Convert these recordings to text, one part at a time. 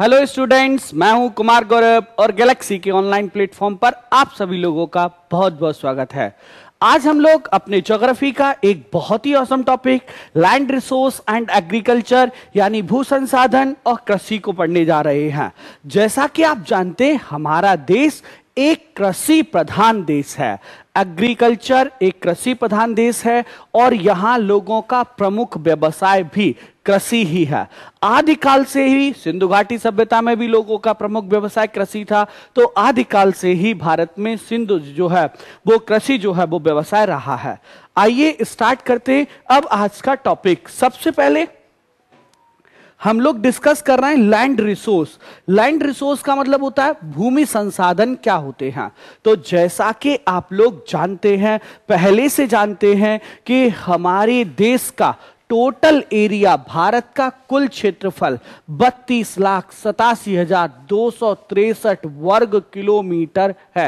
hello students मैं हूं कुमार गौरव और गैलेक्सी के ऑनलाइन प्लेटफॉर्म पर आप सभी लोगों का बहुत बहुत स्वागत है आज हम लोग अपने ज्योग्राफी का एक बहुत ही awesome topic land resource and agriculture यानी भू संसाधन और कृषि को पढ़ने जा रहे हैं जैसा कि आप जानते हैं हमारा देश एक कृषि प्रधान देश है एग्रीकल्चर एक कृषि प्रधान देश है और यहाँ लोगों का प्रमुख व्यवसाय भी कृषि ही है आदिकाल से ही सिंधु घाटी सभ्यता में भी लोगों का प्रमुख व्यवसाय कृषि था तो आदिकाल से ही भारत में सिंधु जो है वो कृषि जो है वो व्यवसाय रहा है आइए स्टार्ट करते अब आज का टॉपिक सबसे पहले हम लोग डिस्कस कर रहे हैं लैंड रिसोर्स लैंड रिसोर्स का मतलब होता है भूमि संसाधन क्या होते हैं तो जैसा कि आप लोग जानते हैं पहले से जानते हैं कि हमारे देश का टोटल एरिया भारत का कुल क्षेत्रफल बत्तीस लाख सतासी हजार दो सौ तिरसठ वर्ग किलोमीटर है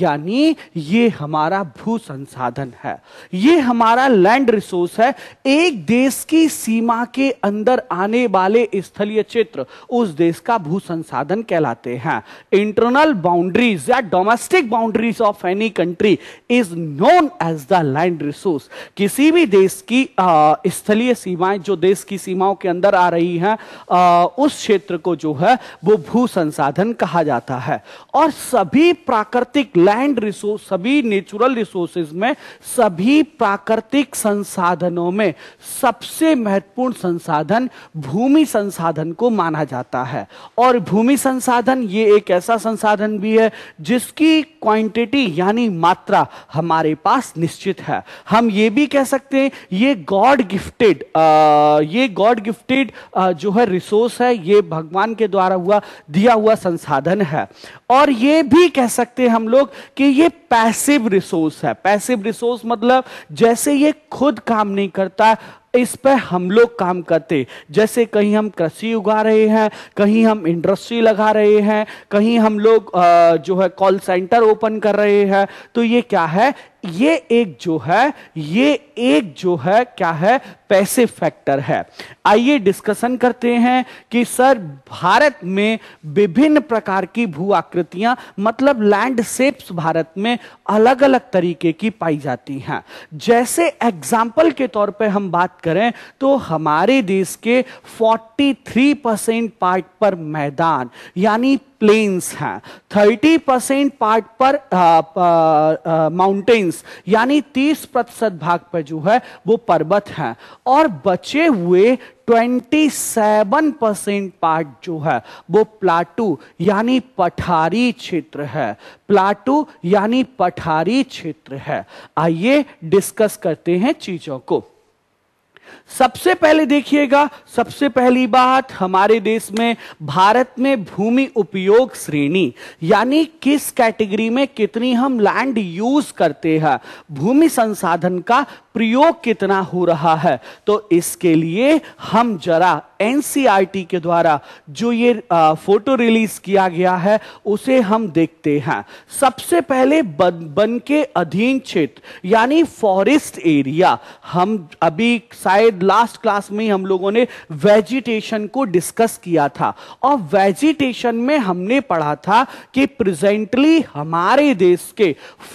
यानी ये हमारा भू संसाधन है ये हमारा लैंड रिसोर्स है एक देश की सीमा के अंदर आने वाले स्थलीय क्षेत्र उस देश का भू संसाधन कहलाते हैं इंटरनल बाउंड्रीज या domestic boundaries of any country is known as the land resource किसी भी देश की स्थलीय बाहरी सीमाएं जो देश की सीमाओं के अंदर आ रही हैं उस क्षेत्र को जो है वो भू संसाधन कहा जाता है और सभी प्राकृतिक लैंड रिसोर्स सभी नेचुरल रिसोर्सेज में सभी प्राकृतिक संसाधनों में सबसे महत्वपूर्ण संसाधन भूमि संसाधन को माना जाता है और भूमि संसाधन ये एक ऐसा संसाधन भी है जिसकी क्वांटिटी यानी मात्रा हमारे पास निश्चित है हम ये भी कह सकते हैं ये गॉड गिफ्टेड गिफ्टेड uh, ये गॉड गिफ्टेड uh, जो है रिसोर्स है ये भगवान के द्वारा हुआ दिया हुआ संसाधन है और ये भी कह सकते हैं हम लोग कि ये पैसिव रिसोर्स है पैसिव रिसोर्स मतलब जैसे ये खुद काम नहीं करता इस पर हम लोग काम करते जैसे कहीं हम कृषि उगा रहे हैं कहीं हम इंडस्ट्री लगा रहे हैं कहीं हम लोग जो है कॉल सेंटर ओपन कर रहे हैं तो ये क्या है ये एक जो है ये एक जो है क्या है पैसे फैक्टर है आइए डिस्कशन करते हैं कि सर भारत में विभिन्न प्रकार की भू आकृतियां मतलब लैंडस्केप्स भारत में अलग अलग तरीके की पाई जाती हैं जैसे एग्जाम्पल के तौर पे हम बात करें तो हमारे देश के 43 परसेंट पार्ट पर मैदान यानी प्लेन्स हैं 30 परसेंट पार्ट पर माउंटेन्स यानी 30 प्रतिशत भाग पर जो है वो पर्वत हैं और बचे हुए 27 परसेंट पार्ट जो है वो प्लाटू यानी पठारी क्षेत्र है प्लाटू यानी पठारी क्षेत्र है आइए डिस्कस करते हैं चीजों को सबसे पहले देखिएगा सबसे पहली बात हमारे देश में भारत में भूमि उपयोग श्रेणी यानी किस कैटेगरी में कितनी हम लैंड यूज करते हैं भूमि संसाधन का प्रयोग कितना हो रहा है तो इसके लिए हम जरा एनसीआरटी के द्वारा जो ये फोटो रिलीज किया गया है उसे हम देखते हैं सबसे पहले बन, बन के अधीन क्षेत्र यानी फॉरेस्ट एरिया हम अभी शायद लास्ट क्लास में हम लोगों ने वेजिटेशन को डिस्कस किया था और वेजिटेशन में हमने पढ़ा था कि प्रेजेंटली हमारे देश के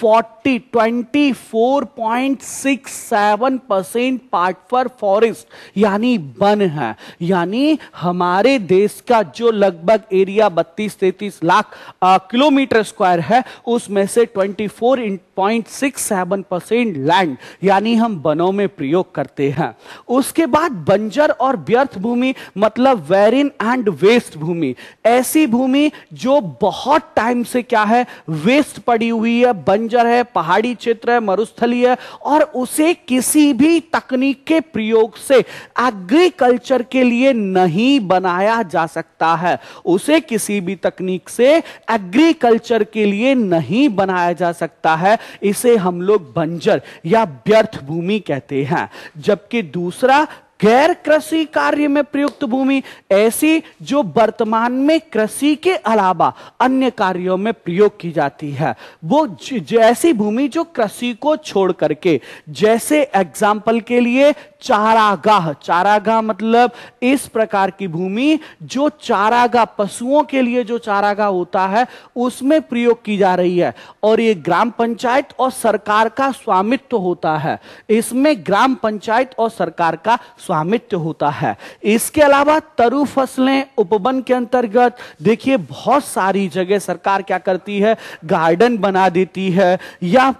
40 24.67 परसेंट पार्ट फॉर फॉरेस्ट यानी बन है या यानी हमारे देश का जो लगभग एरिया 32-33 लाख किलोमीटर स्क्वायर है उसमें से 24 फोर 0.67 परसेंट लैंड यानी हम बनों में प्रयोग करते हैं उसके बाद बंजर और व्यर्थ भूमि मतलब वेरिन एंड वेस्ट भूमि ऐसी भूमि जो बहुत टाइम से क्या है वेस्ट पड़ी हुई है बंजर है पहाड़ी क्षेत्र है मरुस्थली है और उसे किसी भी तकनीक के प्रयोग से एग्रीकल्चर के लिए नहीं बनाया जा सकता है उसे किसी भी तकनीक से एग्रीकल्चर के लिए नहीं बनाया जा सकता है इसे हम लोग बंजर या व्यर्थ भूमि कहते हैं जबकि दूसरा गैर कृषि कार्य में प्रयुक्त भूमि ऐसी जो वर्तमान में कृषि के अलावा अन्य कार्यों में प्रयोग की जाती है वो ऐसी भूमि जो कृषि को छोड़ करके जैसे एग्जाम्पल के लिए चारागाह चारागाह मतलब इस प्रकार की भूमि जो चारागाह पशुओं के लिए जो चारागाह होता है उसमें प्रयोग की जा रही है और ये ग्राम पंचायत और सरकार का स्वामित्व होता है इसमें ग्राम पंचायत और सरकार का स्वामित्व होता है इसके अलावा तरु फसलें उपवन के अंतर्गत देखिए बहुत सारी जगह सरकार क्या करती है गार्डन बना देती है या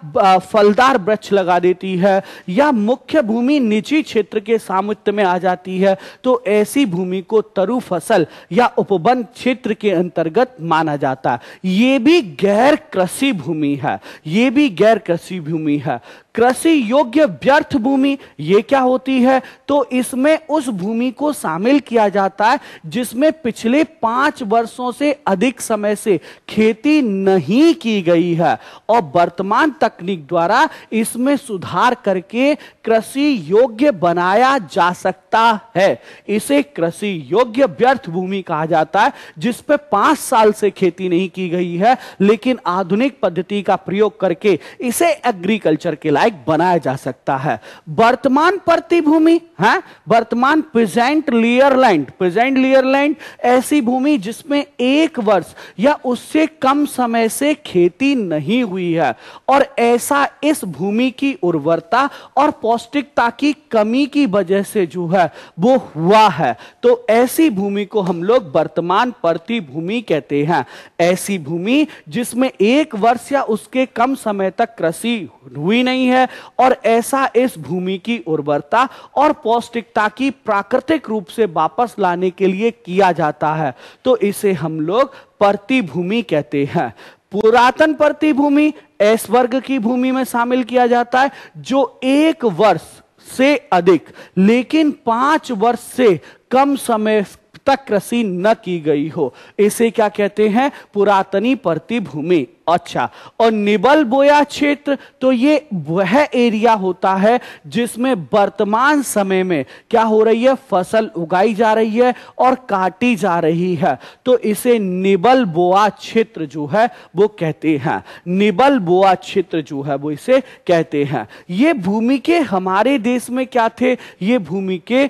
फलदार वृक्ष लगा देती है या मुख्य भूमि निजी क्षेत्र के सामित्य में आ जाती है तो ऐसी भूमि को तरु फसल या उपबंध क्षेत्र के अंतर्गत माना जाता है ये भी गैर कृषि भूमि है ये भी गैर कृषि भूमि है कृषि योग्य व्यर्थ भूमि ये क्या होती है तो इसमें उस भूमि को शामिल किया जाता है जिसमें पिछले पांच वर्षों से अधिक समय से खेती नहीं की गई है और वर्तमान तकनीक द्वारा इसमें सुधार करके कृषि योग्य बनाया जा सकता है इसे कृषि योग्य व्यर्थ भूमि कहा जाता है जिसपे पांच साल से खेती नहीं की गई है लेकिन आधुनिक पद्धति का प्रयोग करके इसे एग्रीकल्चर के लायक बनाया जा सकता है वर्तमान प्रतिभूमि है वर्तमान present layer land present layer land ऐसी भूमि जिसमें एक वर्ष या उससे कम समय से खेती नहीं हुई है और ऐसा इस भूमि की उर्वरता और पौष्टिकता की कमी कमी की वजह से जो है वो हुआ है तो ऐसी भूमि को हम लोग वर्तमान प्रतिभूमि कहते हैं ऐसी भूमि जिसमें एक वर्ष या उसके कम समय तक कृषि हुई नहीं है और ऐसा इस भूमि की उर्वरता और पौष्टिकता की प्राकृतिक रूप से वापस लाने के लिए किया जाता है तो इसे हम लोग प्रतिभूमि कहते हैं पुरातन प्रतिभूमि एस वर्ग की भूमि में शामिल किया जाता है जो एक वर्ष से अधिक लेकिन पांच वर्ष से कम समय तक कृषि न की गई हो इसे क्या कहते हैं पुरातनी प्रतिभूमि अच्छा और निबल बोया क्षेत्र तो ये वह एरिया होता है जिसमें वर्तमान समय में क्या हो रही है फसल उगाई जा रही है और काटी जा रही है तो इसे निबल बोआ क्षेत्र जो है वो कहते हैं निबल बोआ क्षेत्र जो है वो इसे कहते हैं ये भूमि के हमारे देश में क्या थे ये भूमि के आ,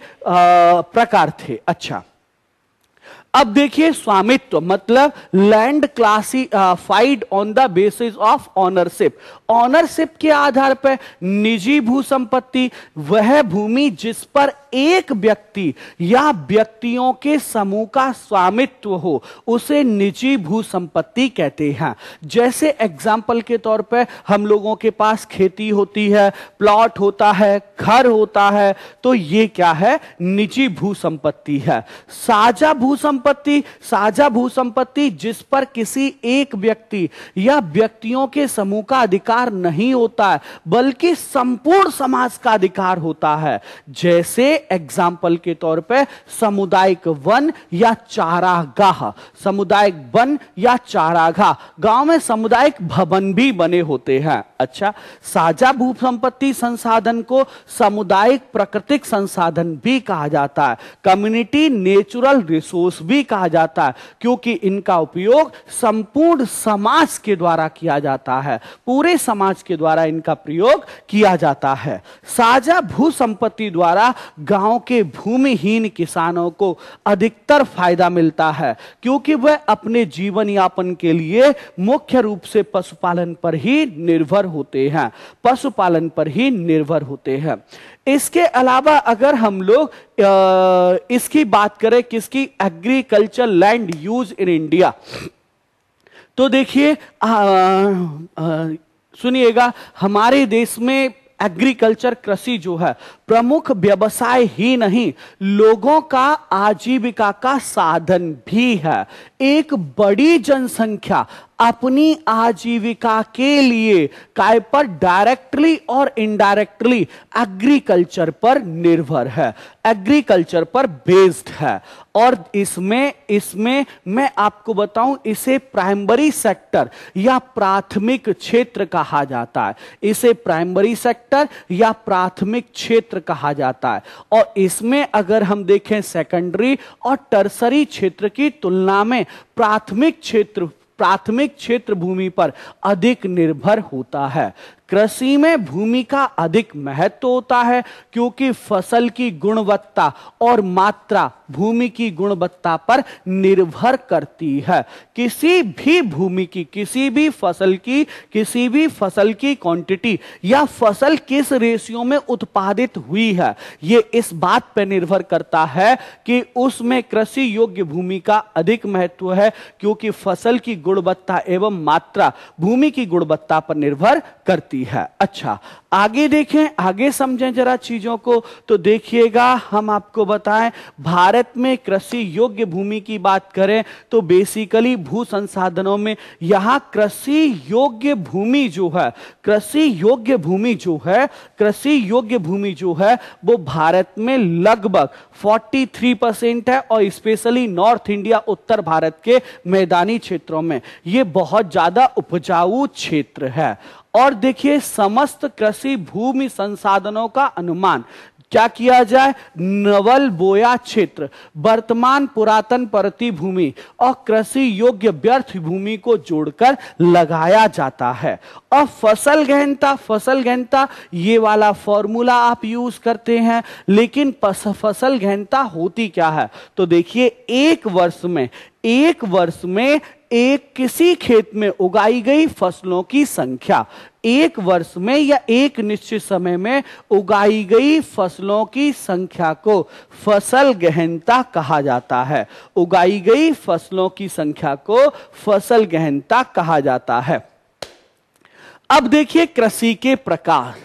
प्रकार थे अच्छा अब देखिए स्वामित्व मतलब land classified on the basis of ownership ownership के आधार पर निजी भू संपत्ति वह भूमि जिस पर एक व्यक्ति या व्यक्तियों के समूह का स्वामित्व हो उसे निजी भू संपत्ति कहते हैं जैसे एग्जाम्पल के तौर पर हम लोगों के पास खेती होती है प्लॉट होता है घर होता है तो ये क्या है निजी भू संपत्ति है साझा भू संपत्ति साझा भू संपत्ति जिस पर किसी एक व्यक्ति या व्यक्तियों के समूह का अधिकार नहीं होता है बल्कि संपूर्ण समाज का अधिकार होता है जैसे एग्जाम्पल के तौर पे सामुदायिक वन या चारागाह सामुदायिक वन या चारागाह गांव में सामुदायिक भवन भी बने होते हैं अच्छा साझा भू संपत्ति संसाधन को सामुदायिक प्राकृतिक संसाधन भी कहा जाता है कम्युनिटी नेचुरल रिसोर्स भी कहा जाता है क्योंकि इनका उपयोग संपूर्ण समाज के द्वारा किया जाता है पूरे समाज के द्वारा इनका प्रयोग किया जाता है साझा भू संपत्ति द्वारा गांव के भूमिहीन किसानों को अधिकतर फायदा मिलता है क्योंकि वह अपने जीवन यापन के लिए मुख्य रूप से पशुपालन पर ही निर्भर होते हैं पशुपालन पर ही निर्भर होते हैं इसके अलावा अगर हम लोग इसकी बात करें किसकी agriculture land use in India तो देखिए सुनिएगा हमारे देश में एग्रीकल्चर कृषि जो है प्रमुख व्यवसाय ही नहीं लोगों का आजीविका का साधन भी है एक बड़ी जनसंख्या अपनी आजीविका के लिए काय पर डायरेक्टली और इनडायरेक्टली एग्रीकल्चर पर निर्भर है एग्रीकल्चर पर बेस्ड है और इसमें इसमें मैं आपको बताऊं इसे प्राइमरी सेक्टर या प्राथमिक क्षेत्र कहा जाता है इसे प्राइमरी सेक्टर या प्राथमिक क्षेत्र कहा जाता है और इसमें अगर हम देखें सेकेंडरी और टर्सरी क्षेत्र की तुलना में प्राथमिक क्षेत्र प्राथमिक क्षेत्र भूमि पर अधिक निर्भर होता है कृषि में भूमि का अधिक महत्व होता है क्योंकि फसल की गुणवत्ता और मात्रा भूमि की गुणवत्ता पर निर्भर करती है किसी भी भूमि की किसी भी फसल की किसी भी फसल की क्वांटिटी या फसल किस रेशियो में उत्पादित हुई है ये इस बात पर निर्भर करता है कि उसमें कृषि योग्य भूमि का अधिक महत्व है क्योंकि फसल की गुणवत्ता एवं मात्रा भूमि की गुणवत्ता पर निर्भर करती होती है अच्छा आगे देखें आगे समझें जरा चीजों को तो देखिएगा हम आपको बताएं भारत में कृषि योग्य भूमि की बात करें तो बेसिकली भू संसाधनों में यहां कृषि योग्य भूमि जो है कृषि योग्य भूमि जो है कृषि योग्य भूमि जो है वो भारत में लगभग 43 परसेंट है और स्पेशली नॉर्थ इंडिया उत्तर भारत के मैदानी क्षेत्रों में ये बहुत ज्यादा उपजाऊ क्षेत्र है और देखिए समस्त कृषि भूमि संसाधनों का अनुमान क्या किया जाए नवल बोया क्षेत्र वर्तमान पुरातन परती भूमि और कृषि योग्य व्यर्थ भूमि को जोड़कर लगाया जाता है और फसल गहनता फसल गहनता ये वाला फॉर्मूला आप यूज करते हैं लेकिन फसल गहनता होती क्या है तो देखिए एक वर्ष में एक वर्ष में एक किसी खेत में उगाई गई फसलों की संख्या एक वर्ष में या एक निश्चित समय में उगाई गई फसलों की संख्या को फसल गहनता कहा जाता है उगाई गई फसलों की संख्या को फसल गहनता कहा जाता है अब देखिए कृषि के प्रकार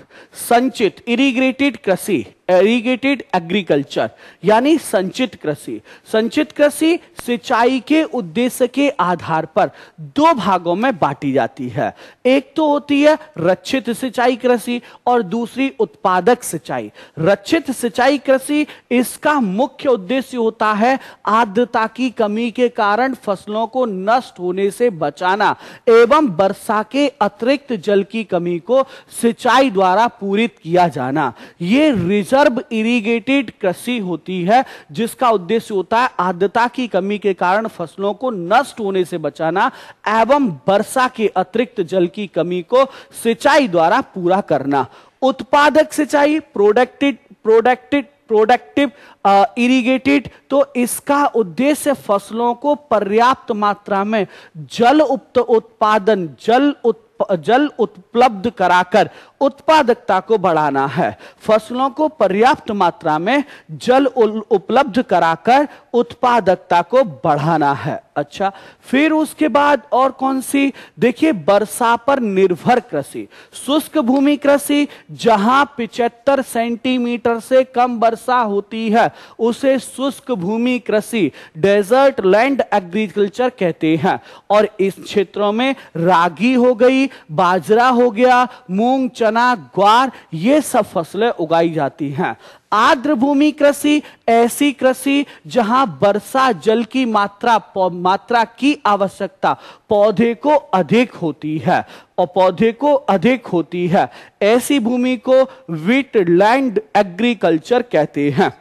संचित इरिग्रेटेड कृषि इरिगेटेड एग्रीकल्चर यानी संचित कृषि संचित कृषि सिंचाई के उद्देश्य के आधार पर दो भागों में बांटी जाती है एक तो होती है रक्षित सिंचाई कृषि और दूसरी उत्पादक सिंचाई रक्षित सिंचाई कृषि इसका मुख्य उद्देश्य होता है आर्द्रता की कमी के कारण फसलों को नष्ट होने से बचाना एवं वर्षा के अतिरिक्त जल की कमी को सिंचाई द्वारा द्वारा पूरित किया जाना ये रिजर्व इरिगेटेड कृषि होती है जिसका उद्देश्य होता है आद्रता की कमी के कारण फसलों को नष्ट होने से बचाना एवं वर्षा के अतिरिक्त जल की कमी को सिंचाई द्वारा पूरा करना उत्पादक सिंचाई प्रोडक्टेड प्रोडक्टेड प्रोडक्टिव इरिगेटेड तो इसका उद्देश्य फसलों को पर्याप्त मात्रा में जल उत्पादन जल उत जल उपलब्ध कराकर उत्पादकता को बढ़ाना है फसलों को पर्याप्त मात्रा में जल उपलब्ध कराकर उत्पादकता को बढ़ाना है अच्छा फिर उसके बाद और कौन सी देखिए वर्षा पर निर्भर कृषि शुष्क भूमि कृषि जहां पिचहत्तर सेंटीमीटर से कम वर्षा होती है उसे शुष्क भूमि कृषि डेजर्ट लैंड एग्रीकल्चर कहते हैं और इस क्षेत्रों में रागी हो गई बाजरा हो गया मूंग चना ग्वार ये सब फसलें उगाई जाती हैं आर्द्र भूमि कृषि ऐसी कृषि जहां वर्षा जल की मात्रा मात्रा की आवश्यकता पौधे को अधिक होती है और पौधे को अधिक होती है ऐसी भूमि को वीटलैंड एग्रीकल्चर कहते हैं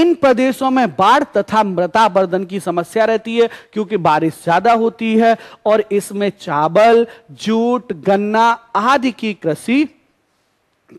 इन प्रदेशों में बाढ़ तथा मृतावर्धन की समस्या रहती है क्योंकि बारिश ज्यादा होती है और इसमें चावल जूट गन्ना आदि की कृषि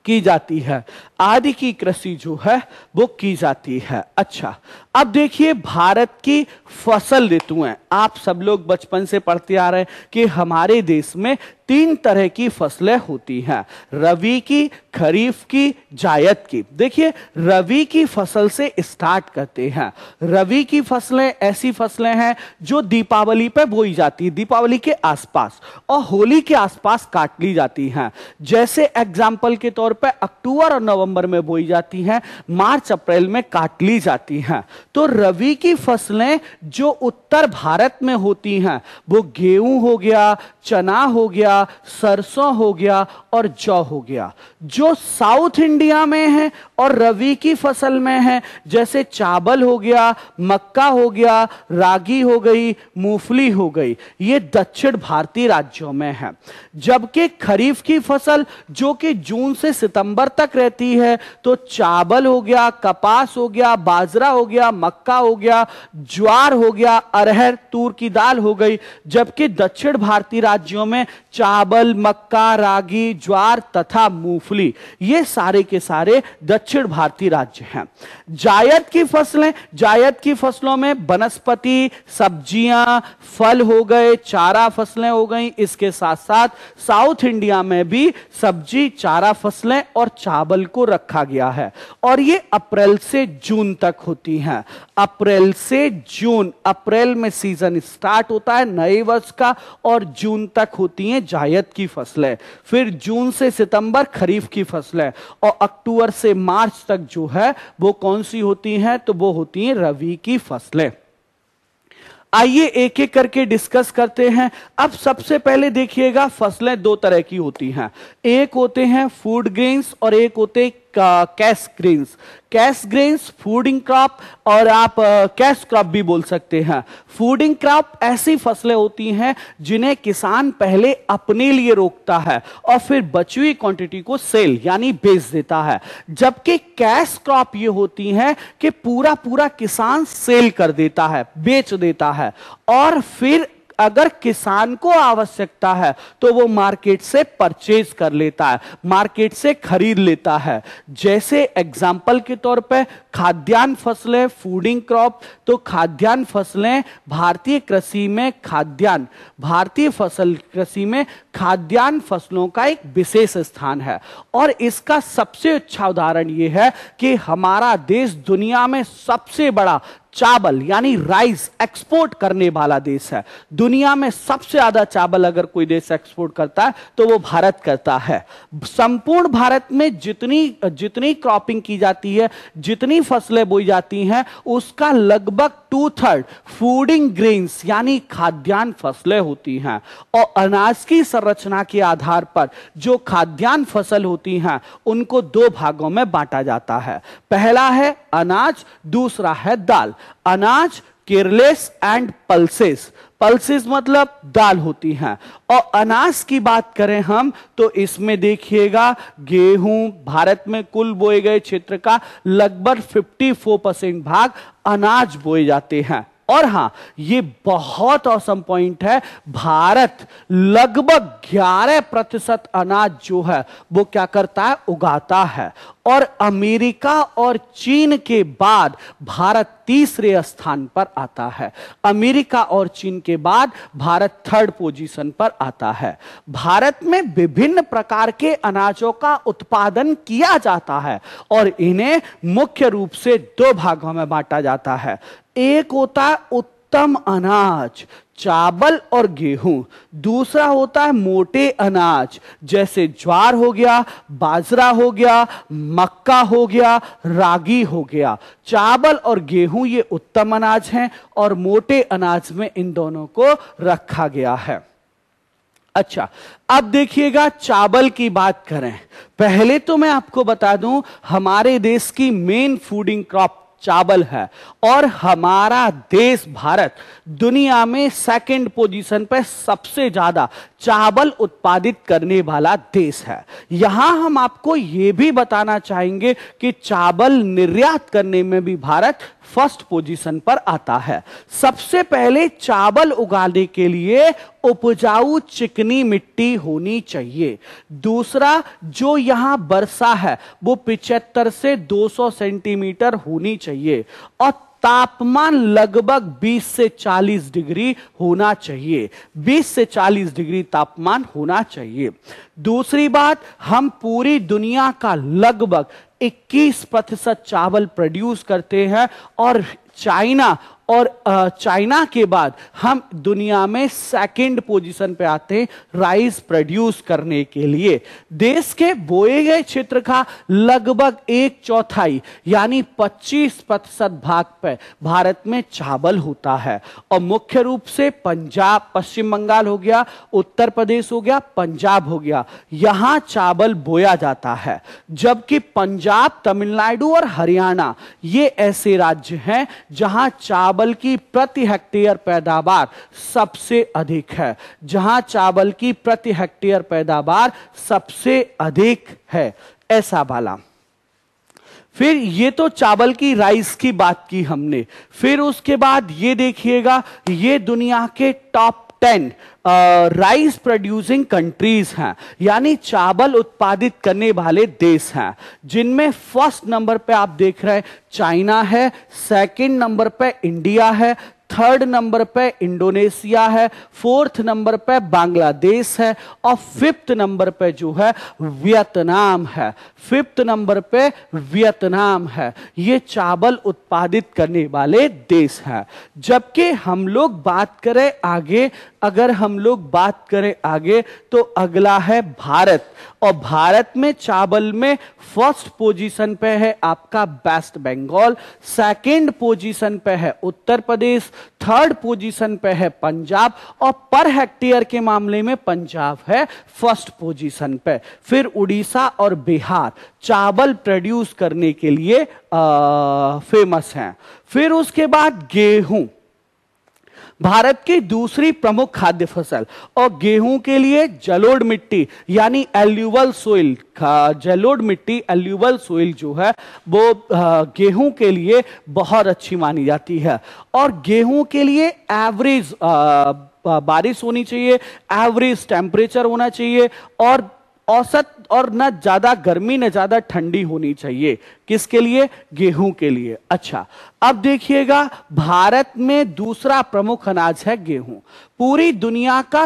की जाती है आदि की कृषि जो है वो की जाती है अच्छा अब देखिए भारत की फसल ऋतु है आप सब लोग बचपन से पढ़ते आ रहे हैं कि हमारे देश में तीन तरह की फसलें होती हैं रवि की खरीफ की जायद की देखिए रवि की फसल से स्टार्ट करते हैं रवि की फसलें ऐसी फसलें हैं जो दीपावली पर बोई जाती है दीपावली के आसपास और होली के आसपास काट ली जाती हैं जैसे एग्जाम्पल के तौर पर अक्टूबर और नवंबर में बोई जाती हैं मार्च अप्रैल में काट ली जाती हैं तो रवि की फसलें जो उत्तर भारत में होती हैं वो गेहूं हो गया चना हो गया सरसों हो गया और जौ हो गया जो साउथ इंडिया में है और रवि की फसल में है जैसे चावल हो गया मक्का हो गया रागी हो गई मूंगफली हो गई ये दक्षिण भारतीय राज्यों में है जबकि खरीफ की फसल जो कि जून से सितंबर तक रहती है तो चावल हो गया कपास हो गया बाजरा हो गया मक्का हो गया ज्वार हो गया अरहर तूर की दाल हो गई जबकि दक्षिण भारतीय राज्यों में चावल मक्का रागी ज्वार तथा मूंगफली ये सारे के सारे दक्षिण भारतीय राज्य हैं जायद की फसलें जायद की फसलों में वनस्पति सब्जियां फल हो गए चारा फसलें हो गई इसके साथ साथ साउथ इंडिया में भी सब्जी चारा फसलें और चावल को रखा गया है और ये अप्रैल से जून तक होती हैं अप्रैल से जून अप्रैल में सीजन स्टार्ट होता है नए वर्ष का और जून तक होती है जायद की फसल है फिर जून से सितंबर खरीफ की फसल है और अक्टूबर से मार्च तक जो है वो कौन सी होती हैं तो वो होती हैं रवि की फसलें आइए एक एक करके डिस्कस करते हैं अब सबसे पहले देखिएगा फसलें दो तरह की होती हैं एक होते हैं फूड ग्रेन्स और एक होते हैं cash grains cash grains fooding crop और आप कैश क्रॉप भी बोल सकते हैं फूडिंग क्रॉप ऐसी फसलें होती हैं जिन्हें किसान पहले अपने लिए रोकता है और फिर बची हुई क्वांटिटी को सेल यानी बेच देता है जबकि कैश क्रॉप ये होती हैं कि पूरा पूरा किसान सेल कर देता है बेच देता है और फिर अगर किसान को आवश्यकता है तो वो मार्केट से परचेज कर लेता है मार्केट से खरीद लेता है जैसे एग्जाम्पल के तौर पे खाद्यान्न फसलें फूडिंग क्रॉप तो खाद्यान्न फसलें भारतीय कृषि में खाद्यान्न भारतीय फसल कृषि में खाद्यान्न फसलों का एक विशेष स्थान है और इसका सबसे अच्छा उदाहरण यह है कि हमारा देश दुनिया में सबसे बड़ा चावल यानी राइस एक्सपोर्ट करने वाला देश है दुनिया में सबसे ज्यादा चावल अगर कोई देश एक्सपोर्ट करता है तो वो भारत करता है संपूर्ण भारत में जितनी जितनी क्रॉपिंग की जाती है जितनी फसलें बोई जाती हैं उसका लगभग टू थर्ड फूडिंग ग्रेन्स यानी खाद्यान्न फसलें होती हैं और अनाज की संरचना के आधार पर जो खाद्यान्न फसल होती हैं उनको दो भागों में बांटा जाता है पहला है अनाज दूसरा है दाल अनाज केरलेस एंड पल्सेस पल्सेस मतलब दाल होती हैं और अनाज की बात करें हम तो इसमें देखिएगा गेहूं भारत में कुल बोए गए क्षेत्र का लगभग 54 परसेंट भाग अनाज बोए जाते हैं और हां ये बहुत औसम पॉइंट है भारत लगभग 11 प्रतिशत अनाज जो है वो क्या करता है उगाता है और अमेरिका और चीन के बाद भारत तीसरे स्थान पर आता है अमेरिका और चीन के बाद भारत थर्ड पोजीशन पर आता है भारत में विभिन्न प्रकार के अनाजों का उत्पादन किया जाता है और इन्हें मुख्य रूप से दो भागों में बांटा जाता है एक होता है उत्तम अनाज चावल और गेहूं दूसरा होता है मोटे अनाज जैसे ज्वार हो गया बाजरा हो गया मक्का हो गया रागी हो गया चावल और गेहूं ये उत्तम अनाज हैं और मोटे अनाज में इन दोनों को रखा गया है अच्छा अब देखिएगा चावल की बात करें पहले तो मैं आपको बता दूं हमारे देश की मेन फूडिंग क्रॉप चावल है और हमारा देश भारत दुनिया में सेकंड पोजीशन पर सबसे ज्यादा चावल उत्पादित करने वाला देश है यहां हम आपको यह भी बताना चाहेंगे कि चावल निर्यात करने में भी भारत फर्स्ट पोजीशन पर आता है सबसे पहले चावल उगाने के लिए उपजाऊ चिकनी मिट्टी होनी चाहिए दूसरा जो यहां वर्षा है वो पिचहत्तर से 200 सेंटीमीटर होनी चाहिए और तापमान लगभग 20 से 40 डिग्री होना चाहिए 20 से 40 डिग्री तापमान होना चाहिए दूसरी बात हम पूरी दुनिया का लगभग 21 प्रतिशत चावल प्रोड्यूस करते हैं और चाइना और चाइना के बाद हम दुनिया में सेकंड पोजीशन पे आते हैं राइस प्रोड्यूस करने के लिए देश के बोए गए क्षेत्र का लगभग एक चौथाई यानी 25 प्रतिशत भाग पर भारत में चावल होता है और मुख्य रूप से पंजाब पश्चिम बंगाल हो गया उत्तर प्रदेश हो गया पंजाब हो गया यहां चावल बोया जाता है जबकि पंजाब तमिलनाडु और हरियाणा ये ऐसे राज्य हैं जहां चावल चावल की प्रति हेक्टेयर पैदावार सबसे अधिक है जहां चावल की प्रति हेक्टेयर पैदावार सबसे अधिक है ऐसा वाला फिर ये तो चावल की राइस की बात की हमने फिर उसके बाद ये देखिएगा ये दुनिया के top ten rice producing countries हैं यानी चावल उत्पादित करने वाले देश हैं जिनमें फर्स्ट नंबर पे आप देख रहे हैं चाइना है सेकंड नंबर पे इंडिया है थर्ड नंबर पे इंडोनेशिया है फोर्थ नंबर पे बांग्लादेश है और फिफ्थ नंबर पे जो है वियतनाम है फिफ्थ नंबर पे वियतनाम है ये चावल उत्पादित करने वाले देश हैं जबकि हम लोग बात करें आगे अगर हम लोग बात करें आगे तो अगला है भारत और भारत में चावल में फर्स्ट पोजीशन पे है आपका वेस्ट बंगाल सेकंड पोजीशन पे है उत्तर प्रदेश थर्ड पोजीशन पे है पंजाब और पर हेक्टेयर के मामले में पंजाब है फर्स्ट पोजीशन पे फिर उड़ीसा और बिहार चावल प्रोड्यूस करने के लिए आ, फेमस हैं फिर उसके बाद गेहूं भारत की दूसरी प्रमुख खाद्य फसल और गेहूं के लिए जलोड मिट्टी यानी एल्यूवल सोइल जलोड मिट्टी एल्यूवल सोइल जो है वो गेहूं के लिए बहुत अच्छी मानी जाती है और गेहूं के लिए एवरेज बारिश होनी चाहिए एवरेज टेम्परेचर होना चाहिए और औसत और न ज्यादा गर्मी न ज्यादा ठंडी होनी चाहिए किसके लिए गेहूं के लिए अच्छा अब देखिएगा भारत में दूसरा प्रमुख अनाज है गेहूं पूरी दुनिया का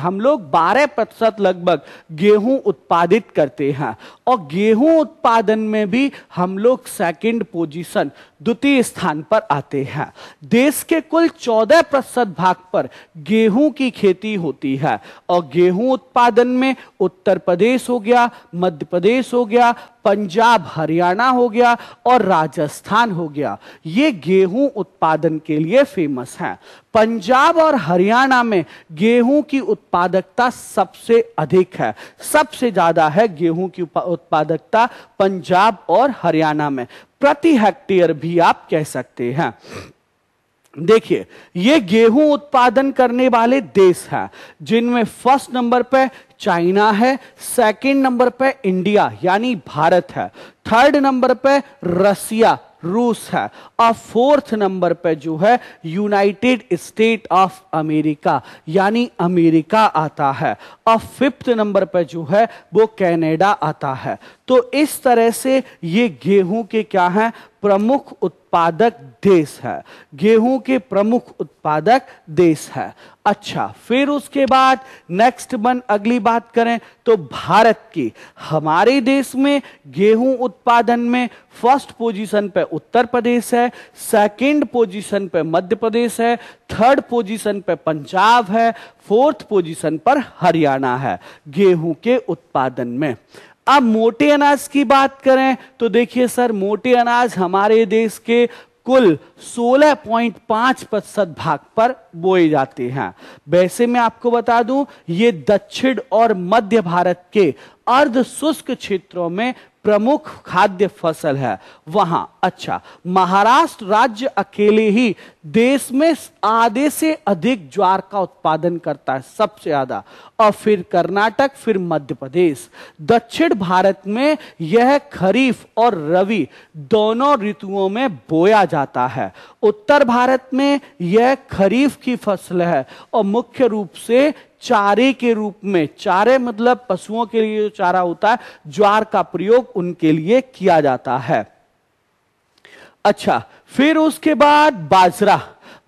हम लोग 12 प्रतिशत लगभग गेहूं उत्पादित करते हैं और गेहूं उत्पादन में भी हम लोग सेकंड पोजीशन द्वितीय स्थान पर आते हैं देश के कुल 14 प्रतिशत भाग पर गेहूं की खेती होती है और गेहूं उत्पादन में उत्तर प्रदेश हो गया मध्य प्रदेश हो गया पंजाब हरियाणा हो गया और राजस्थान हो गया ये गेहूं उत्पादन के लिए फेमस है पंजाब और हरियाणा में गेहूं की उत्पादकता सबसे अधिक है सबसे ज्यादा है गेहूं की उत्पादकता पंजाब और हरियाणा में प्रति हेक्टेयर भी आप कह सकते हैं देखिए ये गेहूं उत्पादन करने वाले देश हैं जिनमें फर्स्ट नंबर पे चाइना है सेकंड नंबर पे इंडिया यानी भारत है थर्ड नंबर पे रसिया रूस है और फोर्थ नंबर पे जो है यूनाइटेड स्टेट ऑफ अमेरिका यानी अमेरिका आता है और फिफ्थ नंबर पे जो है वो कनाडा आता है तो इस तरह से ये गेहूं के क्या है प्रमुख उत्पादक देश है गेहूं के प्रमुख उत्पादक देश है अच्छा फिर उसके बाद नेक्स्ट बन अगली बात करें तो भारत की हमारे देश में गेहूं उत्पादन में फर्स्ट पोजीशन पे उत्तर प्रदेश है सेकंड पोजीशन पे मध्य प्रदेश है थर्ड पोजीशन पे पंजाब है फोर्थ पोजीशन पर हरियाणा है गेहूं के उत्पादन में अब मोटे अनाज की बात करें तो देखिए सर मोटे अनाज हमारे देश के कुल 16.5 प्रतिशत भाग पर बोए जाते हैं वैसे मैं आपको बता दूं ये दक्षिण और मध्य भारत के अर्ध शुष्क क्षेत्रों में प्रमुख खाद्य फसल है वहां अच्छा महाराष्ट्र राज्य अकेले ही देश में आधे से अधिक ज्वार का उत्पादन करता है सबसे ज्यादा और फिर कर्नाटक फिर मध्य प्रदेश दक्षिण भारत में यह खरीफ और रवि दोनों ऋतुओं में बोया जाता है उत्तर भारत में यह खरीफ की फसल है और मुख्य रूप से चारे के रूप में चारे मतलब पशुओं के लिए जो चारा होता है ज्वार का प्रयोग उनके लिए किया जाता है अच्छा फिर उसके बाद बाजरा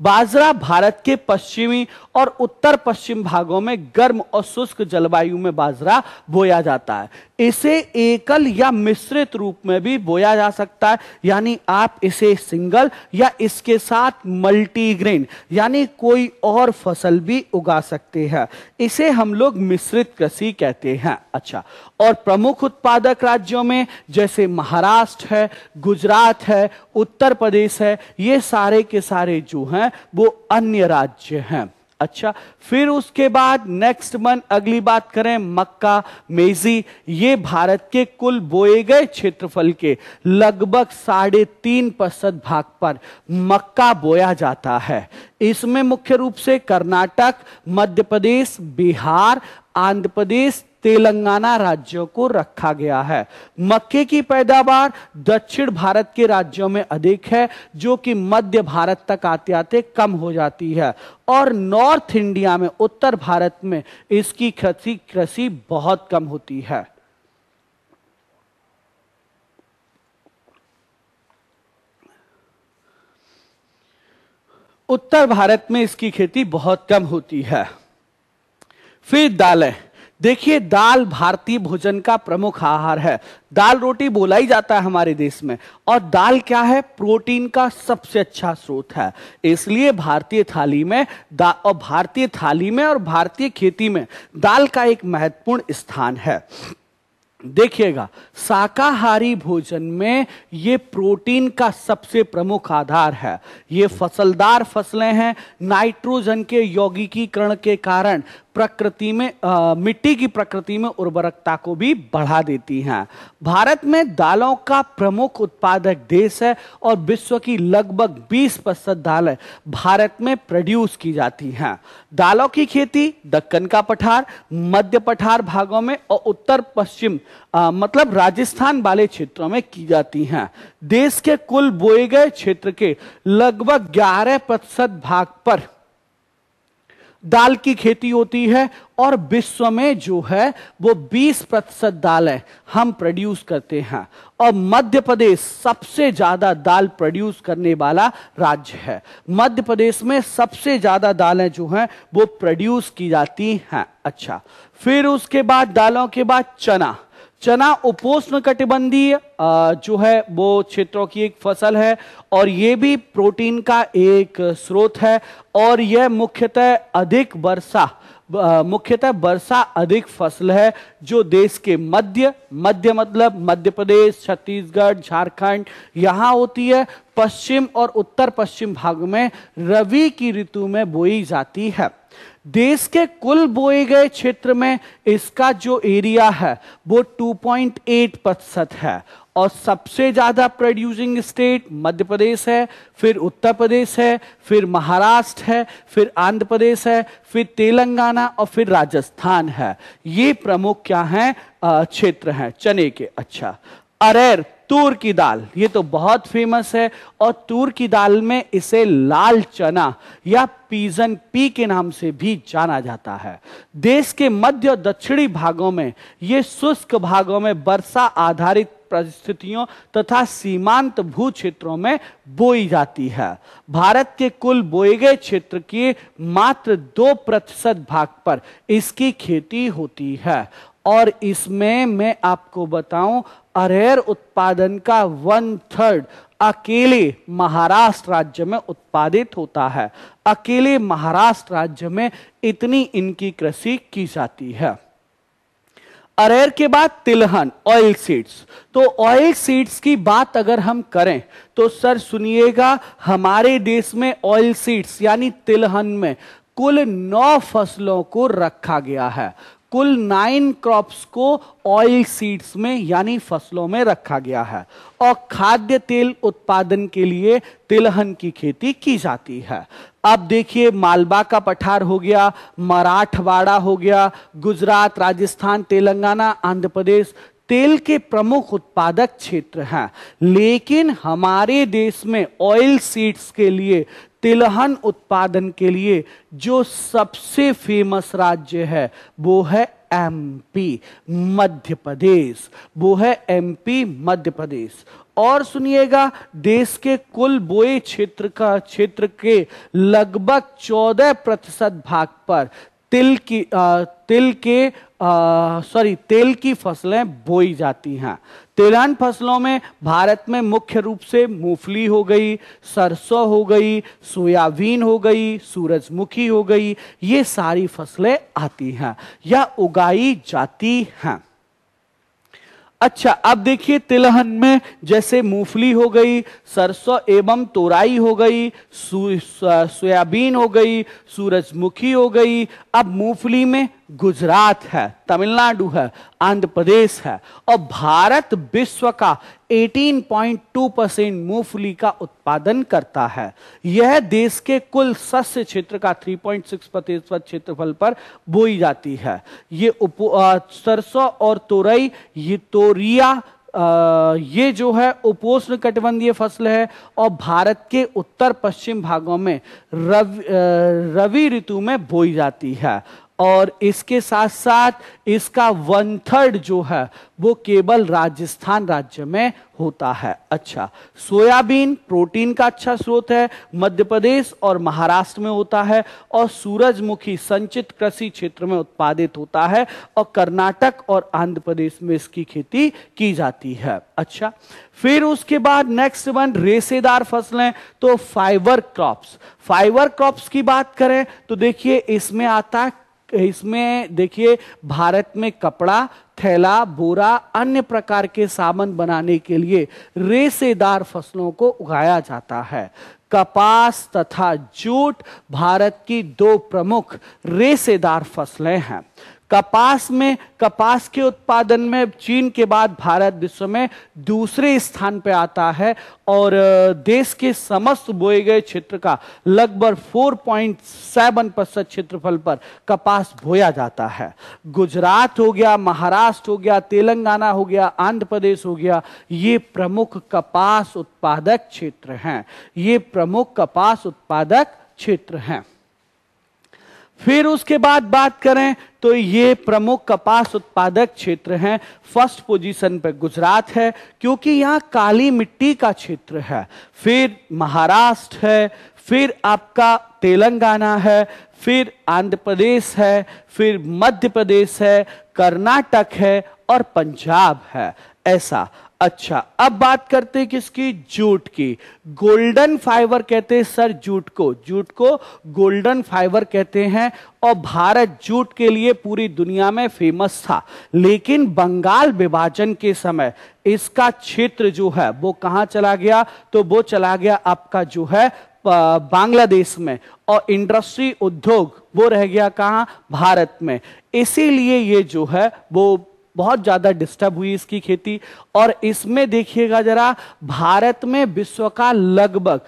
बाजरा भारत के पश्चिमी और उत्तर पश्चिम भागों में गर्म और शुष्क जलवायु में बाजरा बोया जाता है इसे एकल या मिश्रित रूप में भी बोया जा सकता है यानी आप इसे सिंगल या इसके साथ मल्टीग्रेन यानी कोई और फसल भी उगा सकते हैं इसे हम लोग मिश्रित कृषि कहते हैं अच्छा और प्रमुख उत्पादक राज्यों में जैसे महाराष्ट्र है गुजरात है उत्तर प्रदेश है ये सारे के सारे जो हैं वो अन्य राज्य हैं अच्छा फिर उसके बाद नेक्स्ट मंथ अगली बात करें मक्का मेजी ये भारत के कुल बोए गए क्षेत्रफल के लगभग साढ़े तीन प्रतिशत भाग पर मक्का बोया जाता है इसमें मुख्य रूप से कर्नाटक मध्य प्रदेश बिहार आंध्र प्रदेश तेलंगाना राज्यों को रखा गया है मक्के की पैदावार दक्षिण भारत के राज्यों में अधिक है जो कि मध्य भारत तक आते आते कम हो जाती है और नॉर्थ इंडिया में उत्तर भारत में इसकी कृषि कृषि बहुत कम होती है उत्तर भारत में इसकी खेती बहुत कम होती है फिर दालें देखिए दाल भारतीय भोजन का प्रमुख आहार है दाल रोटी बोला ही जाता है हमारे देश में और दाल क्या है प्रोटीन का सबसे अच्छा स्रोत है इसलिए भारतीय थाली में और भारतीय थाली में और भारतीय खेती में दाल का एक महत्वपूर्ण स्थान है देखिएगा शाकाहारी भोजन में ये प्रोटीन का सबसे प्रमुख आधार है ये फसलदार फसलें हैं नाइट्रोजन के यौगिकीकरण के कारण प्रकृति में आ, मिट्टी की प्रकृति में उर्वरकता को भी बढ़ा देती हैं भारत में दालों का प्रमुख उत्पादक देश है और विश्व की लगभग 20 प्रतिशत दालें भारत में प्रोड्यूस की जाती हैं दालों की खेती दक्कन का पठार मध्य पठार भागों में और उत्तर पश्चिम आ, मतलब राजस्थान वाले क्षेत्रों में की जाती हैं देश के कुल बोए गए क्षेत्र के लगभग ग्यारह प्रतिशत भाग पर दाल की खेती होती है और विश्व में जो है वो 20 प्रतिशत दालें हम प्रोड्यूस करते हैं और मध्य प्रदेश सबसे ज़्यादा दाल प्रोड्यूस करने वाला राज्य है मध्य प्रदेश में सबसे ज़्यादा दालें जो हैं वो प्रोड्यूस की जाती हैं अच्छा फिर उसके बाद दालों के बाद चना चना उपोष्ण कटिबंधीय जो है वो क्षेत्रों की एक फसल है और ये भी प्रोटीन का एक स्रोत है और यह मुख्यतः अधिक वर्षा मुख्यतः वर्षा अधिक फसल है जो देश के मध्य मध्य मतलब मध्य प्रदेश छत्तीसगढ़ झारखंड यहाँ होती है पश्चिम और उत्तर पश्चिम भाग में रवि की ऋतु में बोई जाती है देश के कुल बोए गए क्षेत्र में इसका जो एरिया है वो 2.8 प्रतिशत है और सबसे ज्यादा प्रोड्यूसिंग स्टेट मध्य प्रदेश है फिर उत्तर प्रदेश है फिर महाराष्ट्र है फिर आंध्र प्रदेश है फिर तेलंगाना और फिर राजस्थान है ये प्रमुख क्या हैं क्षेत्र हैं चने के अच्छा अरेर तूर की दाल ये तो बहुत फेमस है और तूर की दाल में इसे लाल चना या पीजन पी के नाम से भी जाना जाता है देश के मध्य और दक्षिणी भागों में ये शुष्क भागों में वर्षा आधारित परिस्थितियों तथा सीमांत भू क्षेत्रों में बोई जाती है भारत के कुल बोए गए क्षेत्र की मात्र दो प्रतिशत भाग पर इसकी खेती होती है और इसमें मैं आपको बताऊं अरेर उत्पादन का वन थर्ड अकेले महाराष्ट्र राज्य में उत्पादित होता है अकेले महाराष्ट्र राज्य में इतनी इनकी कृषि की जाती है अरेर के बाद तिलहन ऑयल सीड्स तो ऑयल सीड्स की बात अगर हम करें तो सर सुनिएगा हमारे देश में ऑयल सीड्स यानी तिलहन में कुल नौ फसलों को रखा गया है कुल नाइन क्रॉप्स को ऑयल सीड्स में यानी फसलों में रखा गया है और खाद्य तेल उत्पादन के लिए तिलहन की खेती की जाती है अब देखिए मालवा का पठार हो गया मराठवाड़ा हो गया गुजरात राजस्थान तेलंगाना आंध्र प्रदेश तेल के प्रमुख उत्पादक क्षेत्र हैं लेकिन हमारे देश में ऑयल सीड्स के लिए तिलहन उत्पादन के लिए जो सबसे फेमस राज्य है वो है एमपी मध्य प्रदेश वो है एमपी मध्य प्रदेश और सुनिएगा देश के कुल बोए क्षेत्र का क्षेत्र के लगभग 14 प्रतिशत भाग पर तिल की आ, तिल के सॉरी तेल की फसलें बोई जाती हैं तिलहन फसलों में भारत में मुख्य रूप से मूंगफली हो गई सरसों हो गई सोयाबीन हो गई सूरजमुखी हो गई ये सारी फसलें आती हैं या उगाई जाती हैं अच्छा अब देखिए तिलहन में जैसे मूंगफली हो गई सरसों एवं तोराई हो गई सोयाबीन हो गई सूरजमुखी हो गई अब मूंगफली में गुजरात है तमिलनाडु है आंध्र प्रदेश है और भारत विश्व का 18.2 परसेंट मूंगफली का उत्पादन करता है यह देश के कुल सस्य क्षेत्र का 3.6 प्रतिशत क्षेत्रफल पर बोई जाती है ये उप सरसों और तोरई ये तोरिया आ, ये जो है उपोष्ण कटिबंधीय फसल है और भारत के उत्तर पश्चिम भागों में रवि रवि ऋतु में बोई जाती है और इसके साथ साथ इसका वन थर्ड जो है वो केवल राजस्थान राज्य में होता है अच्छा सोयाबीन प्रोटीन का अच्छा स्रोत है मध्य प्रदेश और महाराष्ट्र में होता है और सूरजमुखी संचित कृषि क्षेत्र में उत्पादित होता है और कर्नाटक और आंध्र प्रदेश में इसकी खेती की जाती है अच्छा फिर उसके बाद नेक्स्ट वन रेसेदार फसलें तो फाइबर क्रॉप्स फाइबर क्रॉप्स की बात करें तो देखिए इसमें आता है इसमें देखिए भारत में कपड़ा थैला बोरा अन्य प्रकार के सामान बनाने के लिए रेसेदार फसलों को उगाया जाता है कपास तथा जूट भारत की दो प्रमुख रेसेदार फसलें हैं कपास में कपास के उत्पादन में चीन के बाद भारत विश्व में दूसरे स्थान पर आता है और देश के समस्त बोए गए क्षेत्र का लगभग 4.7 परसेंट क्षेत्रफल पर कपास बोया जाता है गुजरात हो गया महाराष्ट्र हो गया तेलंगाना हो गया आंध्र प्रदेश हो गया ये प्रमुख कपास उत्पादक क्षेत्र हैं ये प्रमुख कपास उत्पादक क्षेत्र हैं फिर उसके बाद बात करें तो ये प्रमुख कपास उत्पादक क्षेत्र हैं फर्स्ट पोजीशन पर गुजरात है क्योंकि यहाँ काली मिट्टी का क्षेत्र है फिर महाराष्ट्र है फिर आपका तेलंगाना है फिर आंध्र प्रदेश है फिर मध्य प्रदेश है कर्नाटक है और पंजाब है ऐसा अच्छा अब बात करते हैं किसकी जूट की गोल्डन फाइबर कहते हैं सर जूट को जूट को गोल्डन फाइबर कहते हैं और भारत जूट के लिए पूरी दुनिया में फेमस था लेकिन बंगाल विभाजन के समय इसका क्षेत्र जो है वो कहां चला गया तो वो चला गया आपका जो है बांग्लादेश में और इंडस्ट्री उद्योग वो रह गया कहाँ भारत में इसीलिए ये जो है वो बहुत ज़्यादा डिस्टर्ब हुई इसकी खेती और इसमें देखिएगा जरा भारत में विश्व का लगभग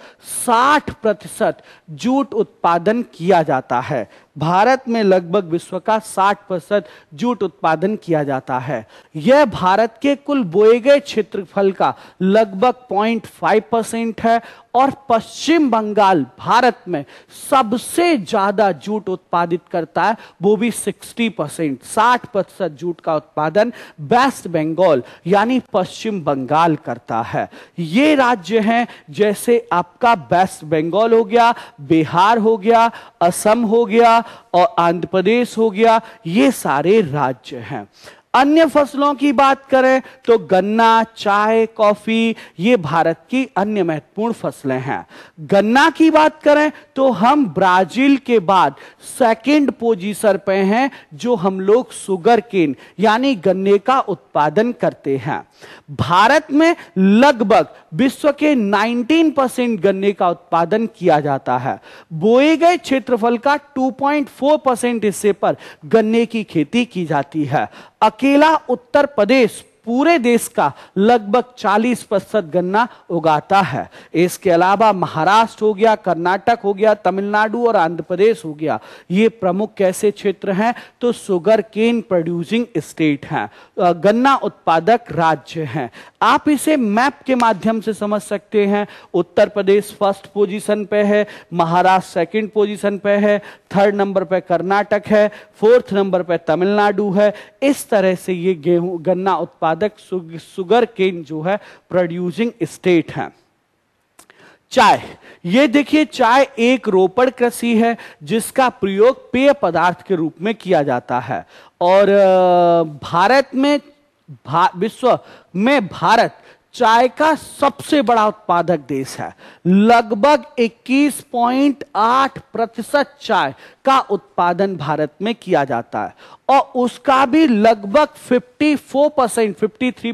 60 प्रतिशत जूट उत्पादन किया जाता है भारत में लगभग विश्व का 60 प्रतिशत जूट उत्पादन किया जाता है यह भारत के कुल बोए गए क्षेत्रफल का लगभग 0.5 परसेंट है और पश्चिम बंगाल भारत में सबसे ज्यादा जूट उत्पादित करता है वो भी 60 परसेंट साठ प्रतिशत जूट का उत्पादन वेस्ट बंगाल यानी पश्चिम बंगाल करता है ये राज्य हैं जैसे आपका वेस्ट बंगाल हो गया बिहार हो गया असम हो गया और आंध्र प्रदेश हो गया ये सारे राज्य हैं अन्य फसलों की बात करें तो गन्ना चाय कॉफी ये भारत की अन्य महत्वपूर्ण फसलें हैं गन्ना की बात करें तो हम ब्राजील के बाद सेकंड पोजीशन पे हैं जो हम लोग सुगर केन यानी गन्ने का उत्पादन करते हैं भारत में लगभग विश्व के 19 परसेंट गन्ने का उत्पादन किया जाता है बोए गए क्षेत्रफल का 2.4 परसेंट हिस्से पर गन्ने की खेती की जाती है अकेला उत्तर प्रदेश पूरे देश का लगभग 40 प्रतिशत गन्ना उगाता है इसके अलावा महाराष्ट्र हो गया कर्नाटक हो गया तमिलनाडु और आंध्र प्रदेश हो गया ये प्रमुख कैसे क्षेत्र हैं तो सुगर केन प्रोड्यूसिंग स्टेट हैं गन्ना उत्पादक राज्य हैं आप इसे मैप के माध्यम से समझ सकते हैं उत्तर प्रदेश फर्स्ट पोजीशन पे है महाराष्ट्र सेकंड पोजीशन पे है थर्ड नंबर पे कर्नाटक है फोर्थ नंबर पे तमिलनाडु है इस तरह से ये गेहूं गन्ना उत्पादक उत्पादक सुगर केन जो है प्रोड्यूसिंग स्टेट है चाय ये देखिए चाय एक रोपड़ कृषि है जिसका प्रयोग पेय पदार्थ के रूप में किया जाता है और भारत में भा, विश्व में भारत चाय का सबसे बड़ा उत्पादक देश है लगभग 21.8 प्रतिशत चाय का उत्पादन भारत में किया जाता है और उसका भी लगभग 54 परसेंट फिफ्टी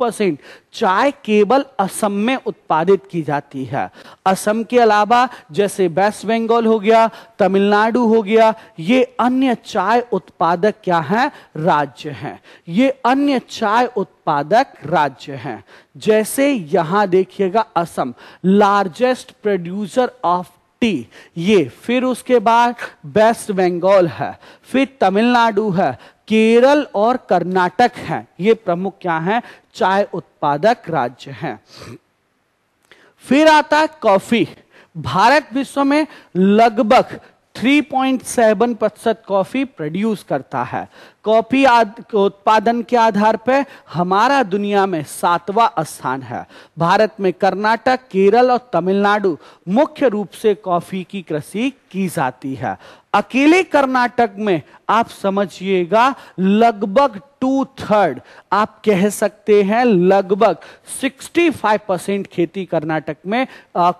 परसेंट चाय केवल असम में उत्पादित की जाती है असम के अलावा जैसे वेस्ट बंगाल हो गया तमिलनाडु हो गया ये अन्य चाय उत्पादक क्या हैं राज्य हैं ये अन्य चाय उत्पादक राज्य हैं जैसे यहां देखिएगा Assam largest producer of jute ये फिर उसके बाद वेस्ट बंगाल है फिर तमिलनाडु है केरल और कर्नाटक है ये प्रमुख क्या है चाय उत्पादक राज्य है फिर आता है कॉफी भारत विश्व में लगभग 3.7 प्रतिशत कॉफी प्रोड्यूस करता है कॉफी उत्पादन के आधार पर हमारा दुनिया में सातवां स्थान है भारत में कर्नाटक केरल और तमिलनाडु मुख्य रूप से कॉफी की कृषि की जाती है अकेले कर्नाटक में आप समझिएगा लगभग टू थर्ड आप कह सकते हैं लगभग 65 परसेंट खेती कर्नाटक में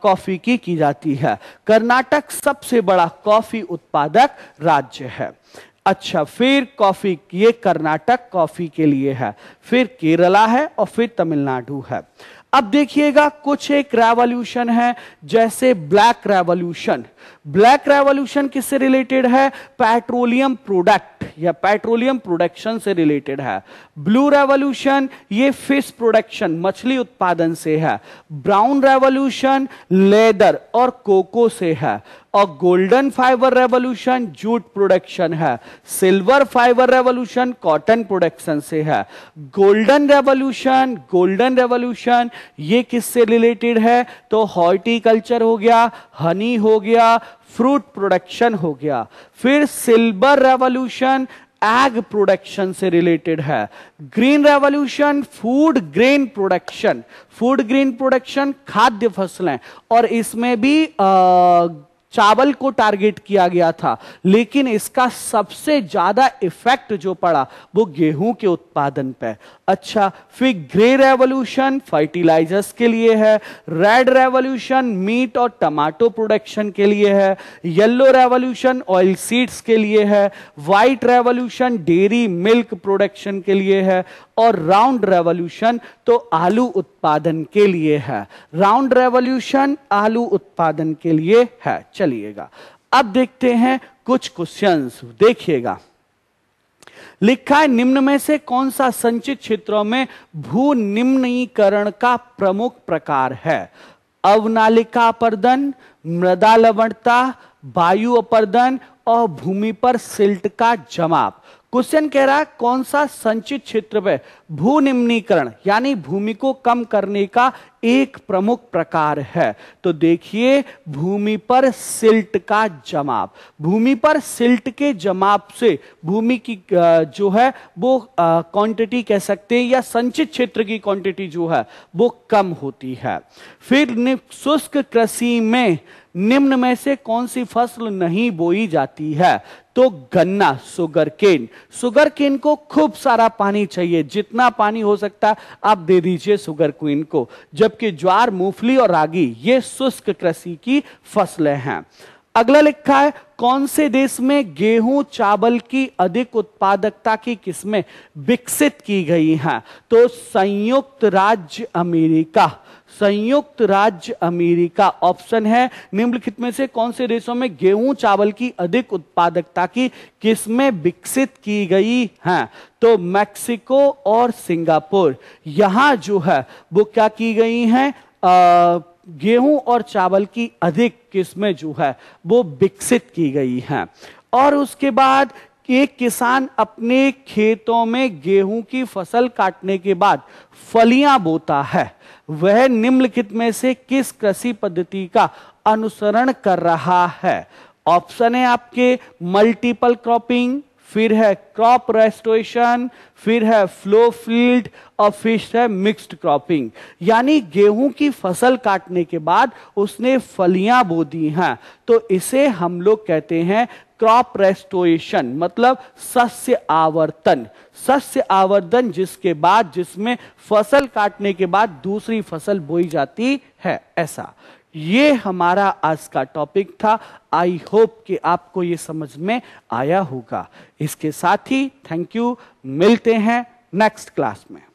कॉफी की की जाती है कर्नाटक सबसे बड़ा कॉफी उत्पादक राज्य है अच्छा फिर कॉफी ये कर्नाटक कॉफी के लिए है फिर केरला है और फिर तमिलनाडु है अब देखिएगा कुछ एक रेवोल्यूशन है जैसे ब्लैक रेवोल्यूशन ब्लैक रेवोल्यूशन किससे रिलेटेड है पेट्रोलियम प्रोडक्ट या पेट्रोलियम प्रोडक्शन से रिलेटेड है ब्लू रेवोल्यूशन ये फिश प्रोडक्शन मछली उत्पादन से है ब्राउन रेवोल्यूशन लेदर और कोको से है और golden fibre revolution jute production है silver fibre revolution cotton production से है गोल्डन रेवोल्यूशन गोल्डन रेवोल्यूशन ये किससे रिलेटेड है तो हॉर्टिकल्चर हो गया हनी हो गया फ्रूट प्रोडक्शन हो गया फिर सिल्वर रेवोल्यूशन एग प्रोडक्शन से रिलेटेड है green revolution food grain production food grain production खाद्य फसलें और इसमें भी आ, चावल को टारगेट किया गया था लेकिन इसका सबसे ज्यादा इफेक्ट जो पड़ा वो गेहूं के उत्पादन पे अच्छा फिर ग्रे रेवोल्यूशन फर्टिलाइजर्स के लिए है रेड रेवोल्यूशन मीट और टमाटो प्रोडक्शन के लिए है येलो रेवोल्यूशन ऑयल सीड्स के लिए है white revolution dairy milk production के लिए है और राउंड रेवोल्यूशन तो आलू उत्पादन के लिए है राउंड रेवोल्यूशन आलू उत्पादन के लिए है चलिएगा अब देखते हैं कुछ क्वेश्चन देखिएगा लिखा है निम्न में से कौन सा संचित क्षेत्रों में भू निम्नीकरण का प्रमुख प्रकार है अवनालिका अपर्दन मृदा लवणता वायु अपर्दन और भूमि पर सिल्ट का जमाव क्वेश्चन कह रहा है कौन सा संचित क्षेत्र में भू निम्नीकरण यानी भूमि को कम करने का एक प्रमुख प्रकार है तो देखिए भूमि पर सिल्ट का जमाव भूमि पर सिल्ट के जमाव से भूमि की जो है वो क्वांटिटी कह सकते हैं या संचित क्षेत्र की क्वांटिटी जो है वो कम होती है फिर शुष्क कृषि में निम्न में से कौन सी फसल नहीं बोई जाती है तो गन्ना सुगर केन सुगर केन को खूब सारा पानी चाहिए जितना पानी हो सकता है आप दे दीजिए सुगर क्वीन को जबकि ज्वार मूंगफली और रागी ये शुष्क कृषि की फसलें हैं अगला लिखा है कौन से देश में गेहूं चावल की अधिक उत्पादकता की किस्में विकसित की गई हैं तो संयुक्त राज्य अमेरिका संयुक्त राज्य अमेरिका ऑप्शन है निम्नलिखित में से कौन से देशों में गेहूं चावल की अधिक उत्पादकता की किस्में विकसित की गई हैं तो मैक्सिको और सिंगापुर यहां जो है वो क्या की गई है गेहूं और चावल की अधिक किस्में जो है वो विकसित की गई हैं और उसके बाद एक किसान अपने खेतों में गेहूं की फसल काटने के बाद फलियां बोता है वह निम्नलिखित में से किस कृषि पद्धति का अनुसरण कर रहा है ऑप्शन है आपके मल्टीपल क्रॉपिंग फिर है क्रॉप रेस्टोरेशन फिर है फ्लो फील्ड और फिर है मिक्स्ड क्रॉपिंग यानी गेहूं की फसल काटने के बाद उसने फलियां बो दी हैं तो इसे हम लोग कहते हैं क्रॉप रेस्टोरेशन मतलब सस्य आवर्तन सस्य आवर्तन जिसके बाद जिसमें फसल काटने के बाद दूसरी फसल बोई जाती है ऐसा ये हमारा आज का टॉपिक था आई होप कि आपको ये समझ में आया होगा इसके साथ ही थैंक यू मिलते हैं नेक्स्ट क्लास में